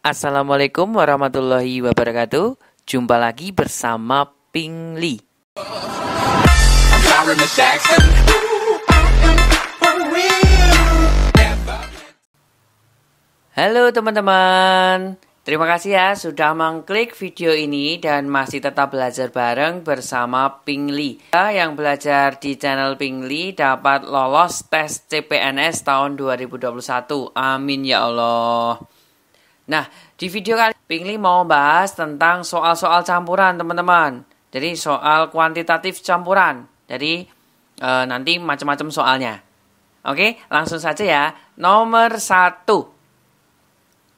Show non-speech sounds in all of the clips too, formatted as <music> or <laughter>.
Assalamualaikum warahmatullahi wabarakatuh. Jumpa lagi bersama Ping Li. Halo teman-teman. Terima kasih ya sudah mengklik video ini dan masih tetap belajar bareng bersama Ping Li. Ya, yang belajar di channel Ping Li dapat lolos tes CPNS tahun 2021. Amin ya Allah. Nah, di video kali ini Pingli mau bahas tentang soal-soal campuran, teman-teman. Jadi soal kuantitatif campuran. Jadi e, nanti macam-macam soalnya. Oke, langsung saja ya. Nomor satu.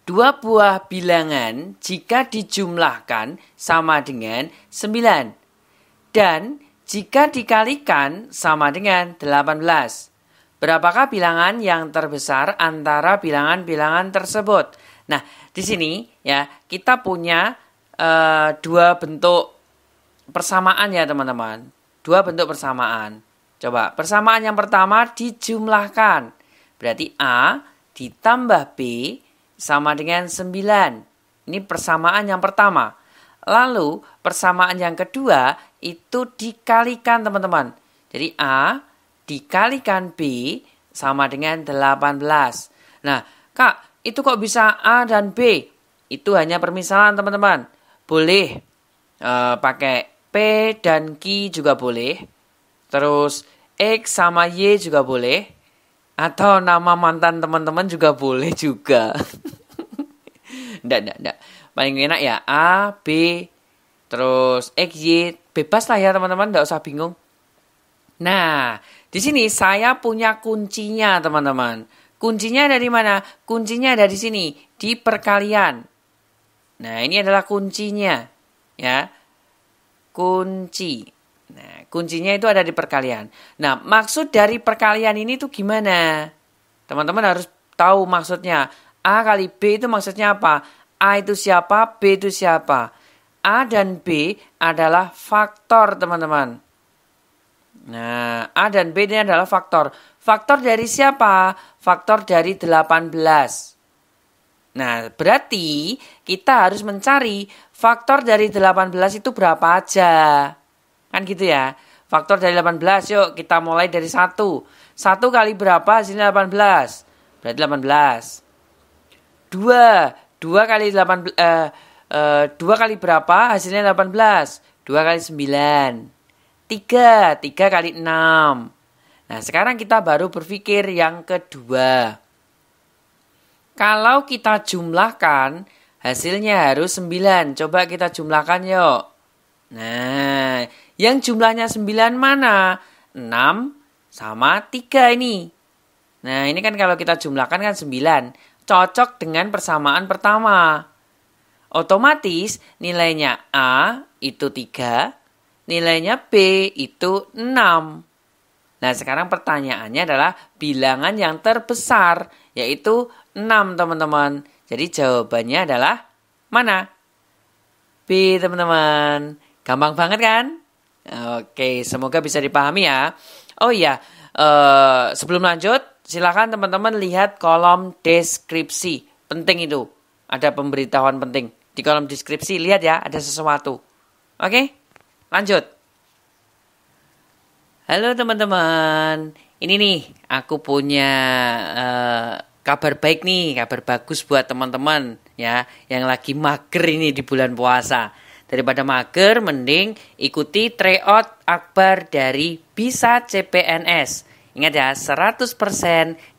Dua buah bilangan jika dijumlahkan sama dengan 9. Dan jika dikalikan sama dengan 18. Berapakah bilangan yang terbesar antara bilangan-bilangan tersebut? Nah, di sini ya kita punya uh, dua bentuk persamaan ya teman-teman. Dua bentuk persamaan. Coba persamaan yang pertama dijumlahkan. Berarti A ditambah B sama dengan 9. Ini persamaan yang pertama. Lalu persamaan yang kedua itu dikalikan teman-teman. Jadi A dikalikan B sama dengan 18. Nah, Kak, itu kok bisa A dan B? Itu hanya permisalan teman-teman. Boleh e, pakai P dan Q juga boleh. Terus X sama Y juga boleh. Atau nama mantan teman-teman juga boleh juga. tidak <laughs> tidak ndak. Paling enak ya A, B, terus X, Y. Bebas lah ya teman-teman, tidak usah bingung. Nah, di sini saya punya kuncinya teman-teman. Kuncinya dari mana? Kuncinya ada di sini, di perkalian. Nah, ini adalah kuncinya, ya. Kunci. Nah, kuncinya itu ada di perkalian. Nah, maksud dari perkalian ini tuh gimana? Teman-teman harus tahu maksudnya. A kali B itu maksudnya apa? A itu siapa, B itu siapa. A dan B adalah faktor, teman-teman. Nah, A dan B ini adalah faktor. Faktor dari siapa? Faktor dari 18. Nah, berarti kita harus mencari faktor dari 18 itu berapa aja. Kan gitu ya. Faktor dari 18, yuk kita mulai dari 1. 1 kali berapa hasilnya 18? Berarti 18. 2, 2 kali 8 eh, eh 2 kali berapa hasilnya 18? 2 kali 9. 3, 3 kali 6. Nah, sekarang kita baru berpikir yang kedua. Kalau kita jumlahkan, hasilnya harus 9. Coba kita jumlahkan yuk. Nah, yang jumlahnya 9 mana? 6 sama 3 ini. Nah, ini kan kalau kita jumlahkan kan 9. Cocok dengan persamaan pertama. Otomatis nilainya A itu 3, Nilainya P itu 6. Nah, sekarang pertanyaannya adalah bilangan yang terbesar, yaitu 6, teman-teman. Jadi jawabannya adalah mana? B, teman-teman. Gampang banget kan? Oke, semoga bisa dipahami ya. Oh iya, eh, sebelum lanjut, silakan teman-teman lihat kolom deskripsi. Penting itu. Ada pemberitahuan penting. Di kolom deskripsi, lihat ya, ada sesuatu. Oke? Lanjut. Halo teman-teman. Ini nih aku punya uh, kabar baik nih, kabar bagus buat teman-teman ya yang lagi mager ini di bulan puasa. Daripada mager mending ikuti tryout akbar dari Bisa CPNS. Ingat ya, 100%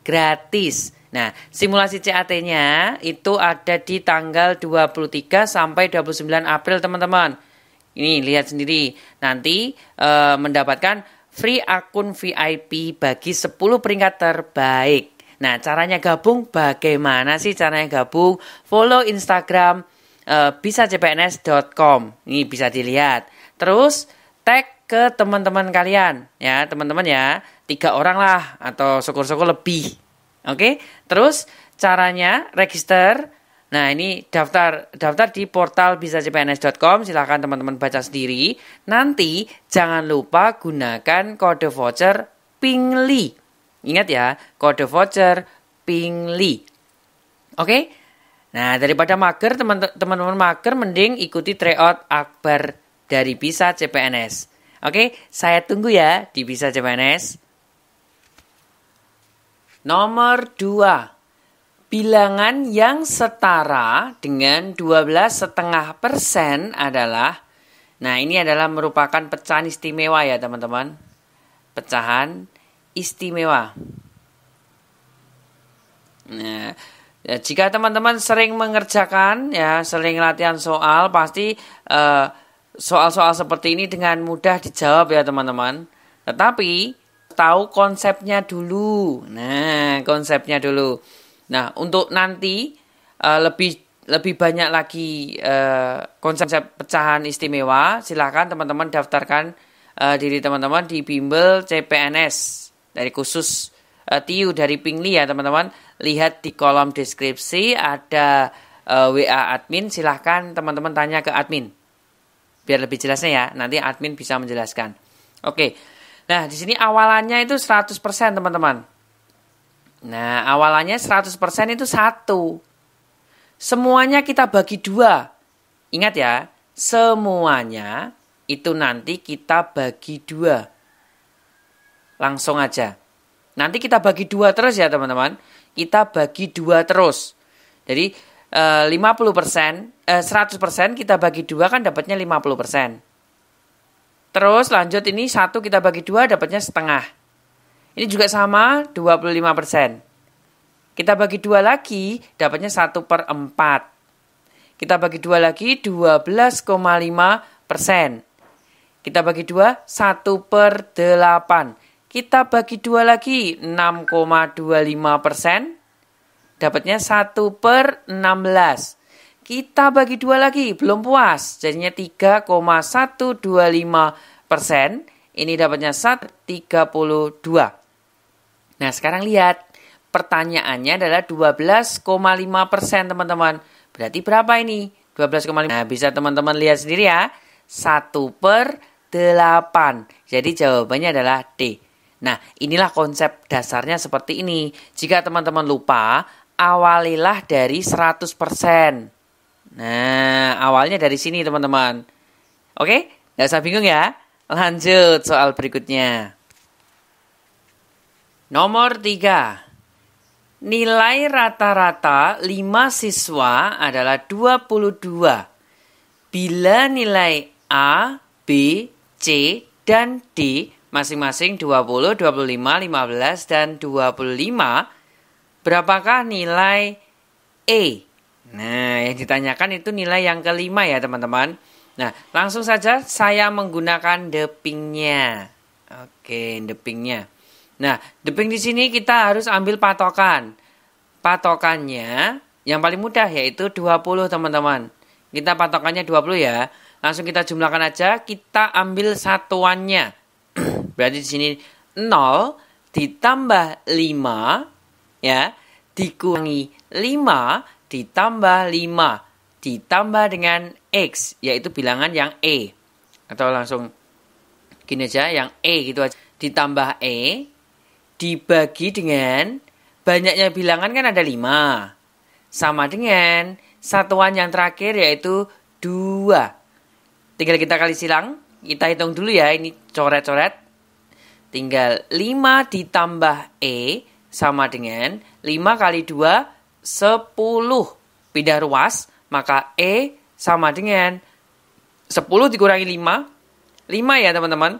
gratis. Nah, simulasi CAT-nya itu ada di tanggal 23 sampai 29 April, teman-teman. Ini lihat sendiri. Nanti e, mendapatkan free akun VIP bagi 10 peringkat terbaik. Nah, caranya gabung bagaimana sih caranya gabung? Follow Instagram e, eh, bisa cpns.com. Ini bisa dilihat. Terus tag ke teman-teman kalian ya, teman-teman ya. Tiga orang lah atau syukur-syukur lebih. Oke? Terus caranya register Nah, ini daftar daftar di portal bisa cpns.com Silahkan teman-teman baca sendiri. Nanti jangan lupa gunakan kode voucher PINGLI. Ingat ya, kode voucher PINGLI. Oke? Nah, daripada mager, teman-teman mager mending ikuti tryout akbar dari Bisa CPNS. Oke, saya tunggu ya di Bisa CPNS. Nomor 2. Bilangan yang setara dengan setengah persen adalah Nah ini adalah merupakan pecahan istimewa ya teman-teman Pecahan istimewa Nah ya, jika teman-teman sering mengerjakan ya sering latihan soal pasti soal eh, soal-soal seperti ini dengan mudah dijawab ya teman-teman Tetapi tahu konsepnya dulu Nah konsepnya dulu Nah, untuk nanti uh, lebih lebih banyak lagi uh, konsep pecahan istimewa, silahkan teman-teman daftarkan uh, diri teman-teman di bimbel CPNS dari khusus uh, TIU dari Pingli ya teman-teman. Lihat di kolom deskripsi ada uh, WA admin, silahkan teman-teman tanya ke admin. Biar lebih jelasnya ya, nanti admin bisa menjelaskan. Oke. Okay. Nah, di sini awalannya itu 100% teman-teman. Nah, awalannya 100% itu satu. Semuanya kita bagi dua. Ingat ya, semuanya itu nanti kita bagi dua. Langsung aja. Nanti kita bagi dua terus ya teman-teman. Kita bagi dua terus. Jadi 50%, eh, 100% eh, kita bagi dua kan dapatnya 50%. Terus lanjut ini satu kita bagi dua dapatnya setengah. Ini juga sama 25%. Kita bagi dua lagi, dapatnya 1 per 4. Kita bagi dua lagi, 12,5 Kita bagi dua, 1 per 8. Kita bagi dua lagi, 6,25 Dapatnya 1 per 16 kita bagi dua lagi, belum puas. Jadinya 3,125 persen. Ini dapatnya 132. Nah, sekarang lihat. Pertanyaannya adalah 12,5 persen, teman-teman. Berarti berapa ini? 12,5. Nah, bisa teman-teman lihat sendiri ya. 1 per 8. Jadi jawabannya adalah D. Nah, inilah konsep dasarnya seperti ini. Jika teman-teman lupa, awalilah dari 100%. Nah, awalnya dari sini teman-teman. Oke, nggak usah bingung ya. Lanjut soal berikutnya. Nomor tiga, Nilai rata-rata 5 siswa adalah 22. Bila nilai A, B, C, dan D masing-masing 20, 25, 15, dan 25, berapakah nilai E? Nah, yang ditanyakan itu nilai yang kelima ya teman-teman. Nah, langsung saja saya menggunakan depingnya. Oke, depingnya. Nah, deping di sini kita harus ambil patokan. Patokannya yang paling mudah yaitu 20 teman-teman. Kita patokannya 20 ya. Langsung kita jumlahkan aja, kita ambil satuannya. <clears throat> Berarti di sini 0 ditambah 5 ya, dikurangi 5 ditambah 5 ditambah dengan x yaitu bilangan yang e atau langsung gini aja yang e gitu aja ditambah e dibagi dengan banyaknya bilangan kan ada 5. Sama dengan satuan yang terakhir yaitu 2. Tinggal kita kali silang. Kita hitung dulu ya, ini coret-coret. Tinggal 5 ditambah E sama dengan 5 kali 2, 10. Pindah ruas, maka E sama dengan 10 dikurangi 5. 5 ya teman-teman.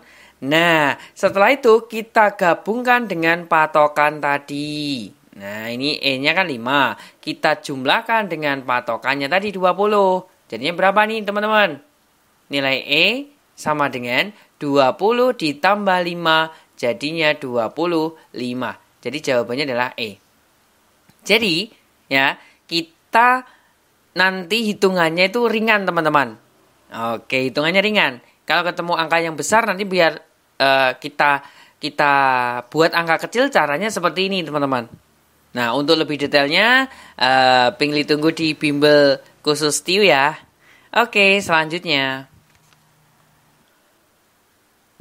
Nah, setelah itu kita gabungkan dengan patokan tadi. Nah, ini E-nya kan 5. Kita jumlahkan dengan patokannya tadi 20. Jadinya berapa nih, teman-teman? Nilai E sama dengan 20 ditambah 5, jadinya 25. Jadi jawabannya adalah E. Jadi, ya, kita nanti hitungannya itu ringan, teman-teman. Oke, hitungannya ringan. Kalau ketemu angka yang besar nanti biar uh, kita kita buat angka kecil caranya seperti ini teman-teman. Nah untuk lebih detailnya uh, pingli tunggu di bimbel khusus TIU ya. Oke selanjutnya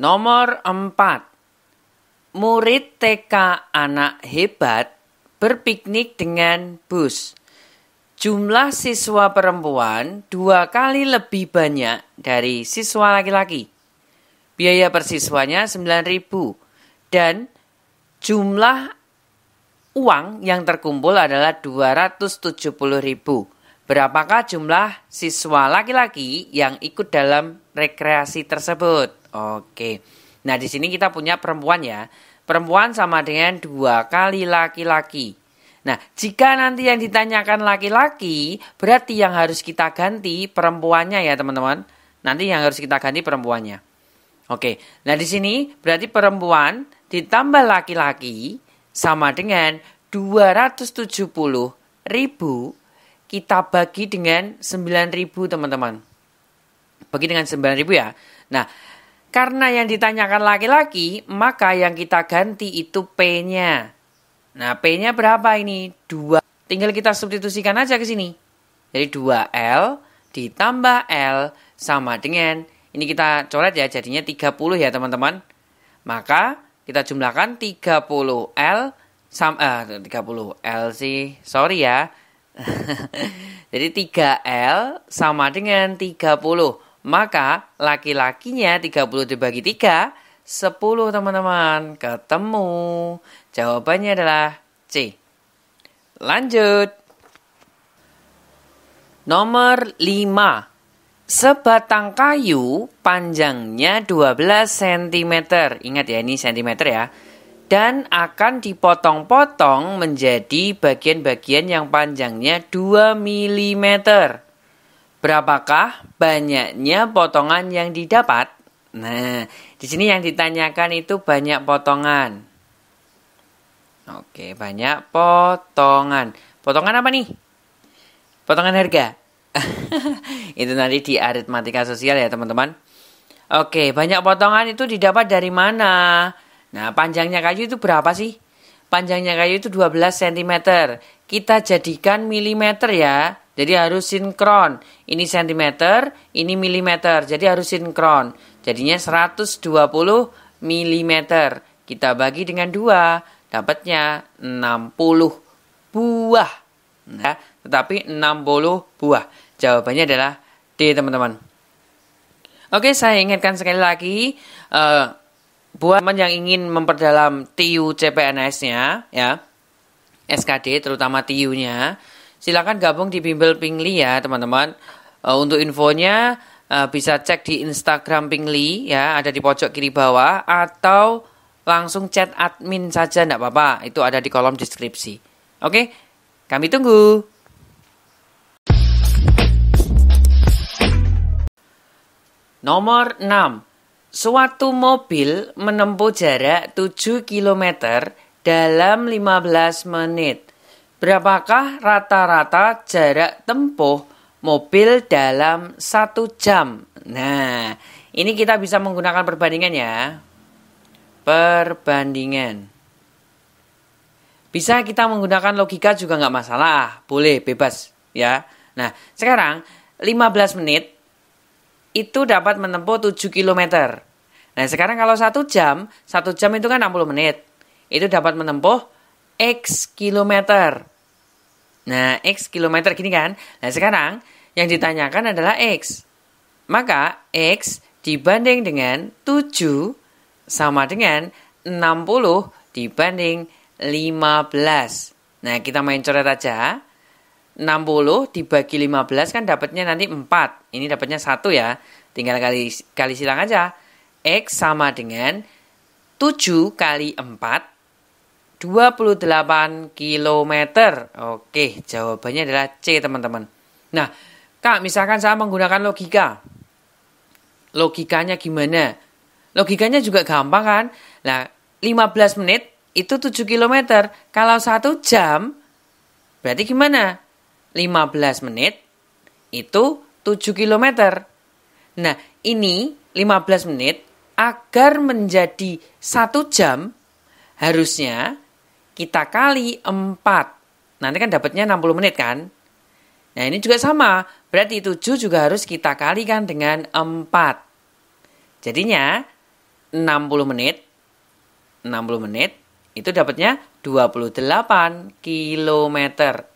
nomor 4 murid TK anak hebat berpiknik dengan bus. Jumlah siswa perempuan dua kali lebih banyak dari siswa laki-laki. Biaya persiswanya 9.000 dan jumlah uang yang terkumpul adalah 270.000. Berapakah jumlah siswa laki-laki yang ikut dalam rekreasi tersebut? Oke. Nah, di sini kita punya perempuan ya. Perempuan sama dengan dua kali laki-laki. Nah, jika nanti yang ditanyakan laki-laki, berarti yang harus kita ganti perempuannya ya, teman-teman. Nanti yang harus kita ganti perempuannya. Oke, nah di sini berarti perempuan ditambah laki-laki sama dengan 270 ribu kita bagi dengan 9 ribu teman-teman. Bagi dengan 9 ribu ya. Nah, karena yang ditanyakan laki-laki, maka yang kita ganti itu P-nya. Nah, P-nya berapa ini? 2. Tinggal kita substitusikan aja ke sini. Jadi 2L ditambah L sama dengan ini kita coret ya, jadinya 30 ya teman-teman. Maka kita jumlahkan 30L sam eh, 30L sih, sorry ya. <laughs> Jadi 3L sama dengan 30. Maka laki-lakinya 30 dibagi 3, 10 teman-teman. Ketemu. Jawabannya adalah C. Lanjut. Nomor 5. Sebatang kayu panjangnya 12 cm. Ingat ya ini cm ya. Dan akan dipotong-potong menjadi bagian-bagian yang panjangnya 2 mm. Berapakah banyaknya potongan yang didapat? Nah, di sini yang ditanyakan itu banyak potongan. Oke, banyak potongan. Potongan apa nih? Potongan harga. <laughs> itu nanti di aritmatika sosial ya teman-teman. Oke, banyak potongan itu didapat dari mana? Nah, panjangnya kayu itu berapa sih? Panjangnya kayu itu 12 cm. Kita jadikan milimeter ya. Jadi harus sinkron. Ini cm, ini milimeter. Jadi harus sinkron. Jadinya 120 mm. Kita bagi dengan 2, dapatnya 60 buah. Nah, tetapi 60 buah. Jawabannya adalah D, teman-teman. Oke, saya ingatkan sekali lagi uh, buat teman yang ingin memperdalam tu CPNS-nya ya, SKD terutama tu nya silakan gabung di Bimbel Pingli ya, teman-teman. Uh, untuk infonya uh, bisa cek di Instagram Pingli ya, ada di pojok kiri bawah atau langsung chat admin saja tidak apa-apa. Itu ada di kolom deskripsi. Oke, kami tunggu. Nomor 6. Suatu mobil menempuh jarak 7 km dalam 15 menit. Berapakah rata-rata jarak tempuh mobil dalam 1 jam? Nah, ini kita bisa menggunakan perbandingan ya. Perbandingan. Bisa kita menggunakan logika juga nggak masalah. Boleh, bebas ya. Nah, sekarang 15 menit itu dapat menempuh 7 km. Nah, sekarang kalau satu jam, satu jam itu kan 60 menit. Itu dapat menempuh X kilometer. Nah, X kilometer gini kan. Nah, sekarang yang ditanyakan adalah X. Maka X dibanding dengan 7 sama dengan 60 dibanding 15. Nah, kita main coret aja. 60 dibagi 15 kan dapatnya nanti 4. Ini dapatnya 1 ya. Tinggal kali kali silang aja. X sama dengan 7 kali 4 28 km. Oke, jawabannya adalah C, teman-teman. Nah, Kak, misalkan saya menggunakan logika. Logikanya gimana? Logikanya juga gampang kan? Nah, 15 menit itu 7 km. Kalau 1 jam berarti gimana? 15 menit itu 7 km. Nah, ini 15 menit agar menjadi 1 jam harusnya kita kali 4. Nanti kan dapatnya 60 menit kan? Nah, ini juga sama. Berarti 7 juga harus kita kalikan dengan 4. Jadinya 60 menit 60 menit itu dapatnya 28 km.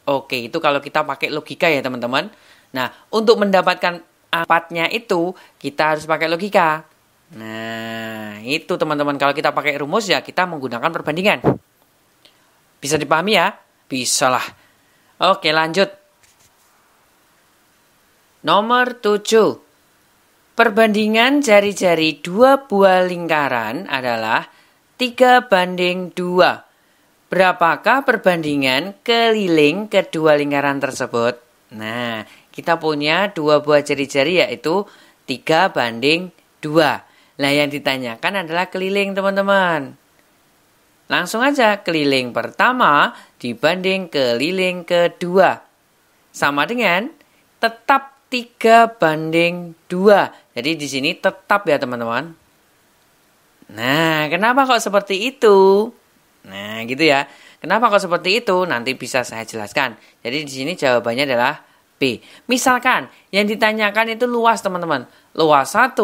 Oke, itu kalau kita pakai logika ya teman-teman. Nah, untuk mendapatkan empatnya itu, kita harus pakai logika. Nah, itu teman-teman kalau kita pakai rumus ya kita menggunakan perbandingan. Bisa dipahami ya? Bisa lah. Oke, lanjut. Nomor 7. Perbandingan jari-jari dua buah lingkaran adalah 3 banding 2. Berapakah perbandingan keliling kedua lingkaran tersebut? Nah, kita punya dua buah jari-jari yaitu 3 banding 2. Nah, yang ditanyakan adalah keliling, teman-teman. Langsung aja keliling pertama dibanding keliling kedua. Sama dengan tetap 3 banding 2. Jadi di sini tetap ya, teman-teman. Nah, kenapa kok seperti itu? Nah, gitu ya. Kenapa kok seperti itu? Nanti bisa saya jelaskan. Jadi di sini jawabannya adalah B. Misalkan yang ditanyakan itu luas, teman-teman. Luas 1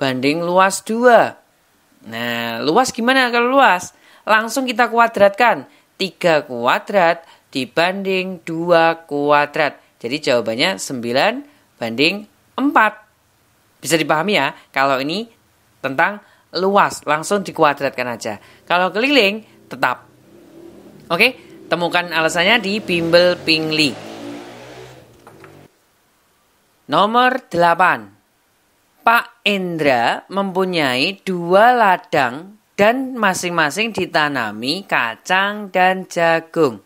banding luas 2. Nah, luas gimana kalau luas? Langsung kita kuadratkan. 3 kuadrat dibanding 2 kuadrat. Jadi jawabannya 9 banding 4. Bisa dipahami ya kalau ini tentang luas, langsung dikuadratkan aja. Kalau keliling tetap. Oke, temukan alasannya di bimbel Pingli. Nomor 8. Pak Indra mempunyai dua ladang dan masing-masing ditanami kacang dan jagung.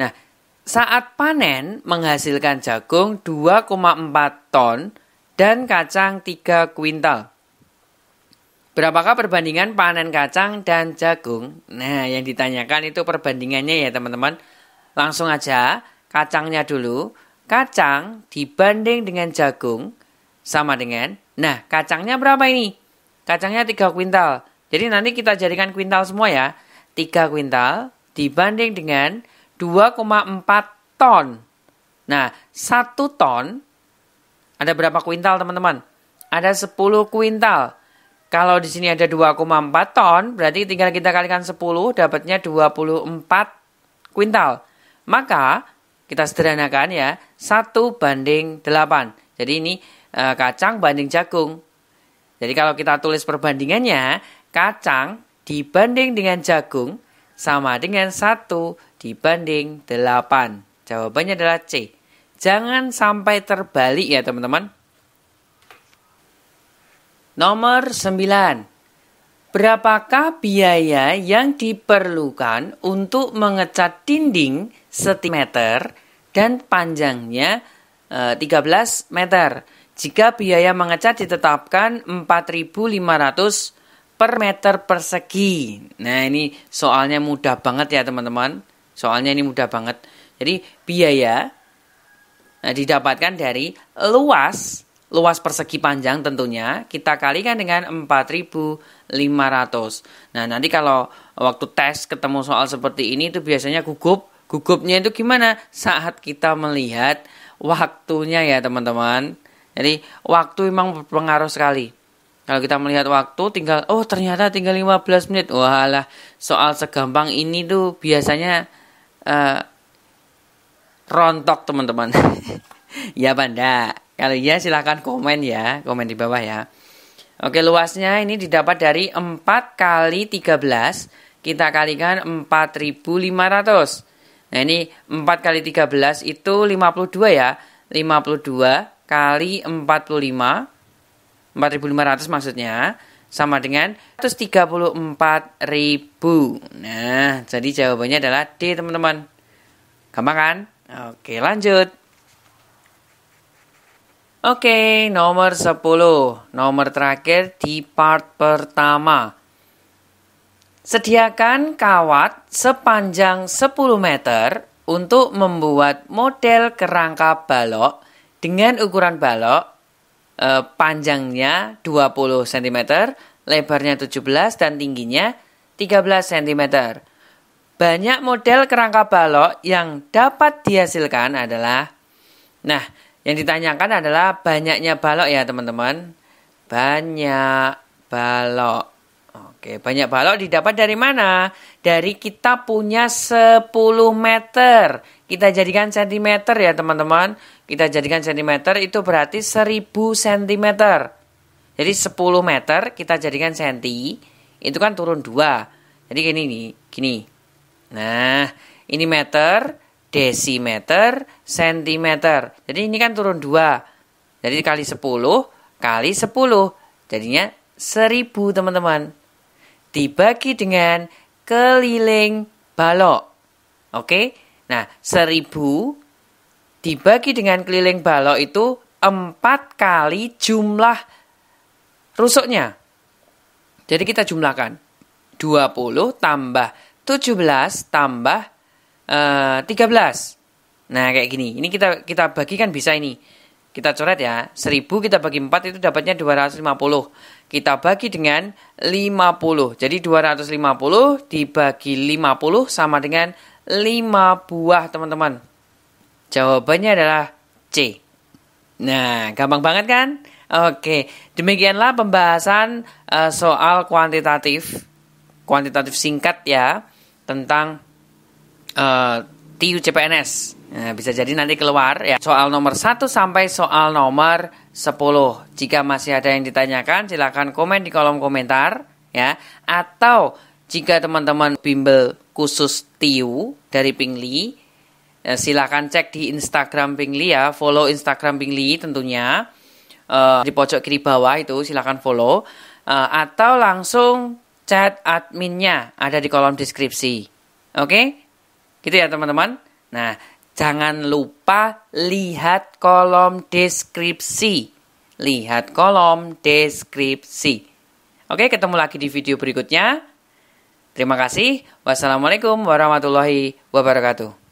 Nah, saat panen menghasilkan jagung 2,4 ton dan kacang 3 kuintal. Berapakah perbandingan panen kacang dan jagung? Nah, yang ditanyakan itu perbandingannya ya, teman-teman. Langsung aja, kacangnya dulu. Kacang dibanding dengan jagung sama dengan Nah, kacangnya berapa ini? Kacangnya 3 kuintal. Jadi nanti kita jadikan kuintal semua ya. 3 kuintal dibanding dengan 2,4 ton. Nah, 1 ton ada berapa kuintal, teman-teman? Ada 10 kuintal. Kalau di sini ada 2,4 ton, berarti tinggal kita kalikan 10, dapatnya 24 kuintal. Maka kita sederhanakan ya, 1 banding 8. Jadi ini e, kacang banding jagung. Jadi kalau kita tulis perbandingannya, kacang dibanding dengan jagung sama dengan 1 dibanding 8. Jawabannya adalah C. Jangan sampai terbalik ya teman-teman. Nomor 9. Berapakah biaya yang diperlukan untuk mengecat dinding meter dan panjangnya e, eh, 13 meter jika biaya mengecat ditetapkan 4.500 per meter persegi. Nah, ini soalnya mudah banget ya, teman-teman. Soalnya ini mudah banget. Jadi, biaya nah, didapatkan dari luas luas persegi panjang tentunya kita kalikan dengan 4500. Nah, nanti kalau waktu tes ketemu soal seperti ini itu biasanya gugup. Gugupnya itu gimana? Saat kita melihat waktunya ya, teman-teman. Jadi, waktu memang berpengaruh sekali. Kalau kita melihat waktu tinggal oh ternyata tinggal 15 menit. Walah, soal segampang ini tuh biasanya uh, rontok teman-teman. <laughs> ya banda. Kalau iya silahkan komen ya, komen di bawah ya. Oke, luasnya ini didapat dari 4 kali 13, kita kalikan 4500. Nah, ini 4 kali 13 itu 52 ya. 52 kali 45 4.500 maksudnya sama dengan 134.000. Nah, jadi jawabannya adalah D, teman-teman. Gampang kan? Oke, lanjut. Oke, nomor 10. Nomor terakhir di part pertama. Sediakan kawat sepanjang 10 meter untuk membuat model kerangka balok dengan ukuran balok eh, panjangnya 20 cm, lebarnya 17 dan tingginya 13 cm. Banyak model kerangka balok yang dapat dihasilkan adalah Nah, yang ditanyakan adalah banyaknya balok ya teman-teman. Banyak balok. Oke, banyak balok didapat dari mana? Dari kita punya 10 meter. Kita jadikan cm ya teman-teman. Kita jadikan cm itu berarti 1000 cm. Jadi 10 meter kita jadikan cm. Itu kan turun 2. Jadi gini nih, gini. Nah, ini meter, desimeter, sentimeter. Jadi ini kan turun 2. Jadi kali 10 kali 10. Jadinya 1000 teman-teman. Dibagi dengan keliling balok. Oke? Nah, 1000 dibagi dengan keliling balok itu 4 kali jumlah rusuknya. Jadi kita jumlahkan. 20 tambah 17 tambah Eh, tiga belas, Nah, kayak gini. Ini kita kita bagi kan bisa ini. Kita coret ya. seribu kita bagi empat itu dapatnya dua ratus lima puluh, Kita bagi dengan lima puluh, Jadi dua ratus lima puluh dibagi lima puluh sama dengan lima buah, teman-teman. Jawabannya adalah C. Nah, gampang banget kan? Oke, demikianlah pembahasan uh, soal kuantitatif, kuantitatif singkat ya, tentang uh, eh, TIU CPNS. Nah, eh, bisa jadi nanti keluar ya soal nomor 1 sampai soal nomor 10. Jika masih ada yang ditanyakan silahkan komen di kolom komentar ya atau jika teman-teman bimbel khusus TIU dari Pingli ya, eh, silahkan cek di Instagram Pingli ya follow Instagram Pingli tentunya uh, di pojok kiri bawah itu silahkan follow uh, atau langsung chat adminnya ada di kolom deskripsi oke okay? Gitu ya teman-teman. Nah, jangan lupa lihat kolom deskripsi. Lihat kolom deskripsi. Oke, ketemu lagi di video berikutnya. Terima kasih. Wassalamualaikum warahmatullahi wabarakatuh.